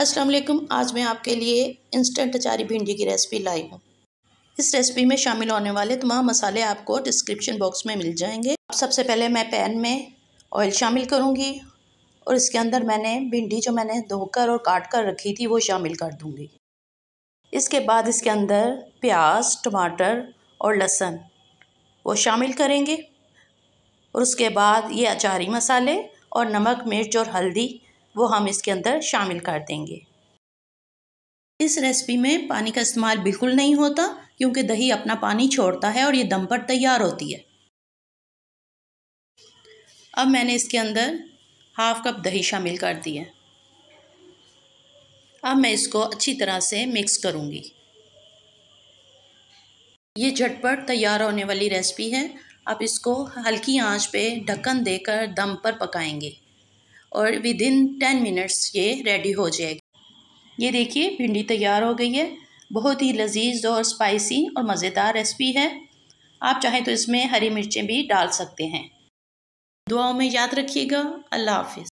अस्सलाम वालेकुम आज मैं आपके लिए इंस्टेंट अचारी भिंडी की रेसिपी लाई हूँ इस रेसिपी में शामिल होने वाले तमाम मसाले आपको डिस्क्रिप्शन बॉक्स में मिल जाएंगे अब सबसे पहले मैं पैन में ऑयल शामिल करूँगी और इसके अंदर मैंने भिंडी जो मैंने धोकर और काट कर रखी थी वो शामिल कर दूँगी इसके बाद इसके अंदर प्याज टमाटर और लहसुन वो शामिल करेंगे और उसके बाद ये अचारी मसाले और नमक मिर्च और हल्दी वो हम इसके अंदर शामिल कर देंगे इस रेसिपी में पानी का इस्तेमाल बिल्कुल नहीं होता क्योंकि दही अपना पानी छोड़ता है और ये दम पर तैयार होती है अब मैंने इसके अंदर हाफ़ कप दही शामिल कर दी है अब मैं इसको अच्छी तरह से मिक्स करूँगी ये झटपट तैयार होने वाली रेसिपी है आप इसको हल्की आंच पे ढक्कन देकर दम पर पकाएंगे और विद इन टेन मिनट्स ये रेडी हो जाएगी ये देखिए भिंडी तैयार हो गई है बहुत ही लजीज और स्पाइसी और मज़ेदार रेसिपी है आप चाहें तो इसमें हरी मिर्चें भी डाल सकते हैं दुआओं में याद रखिएगा अल्लाह हाफिज़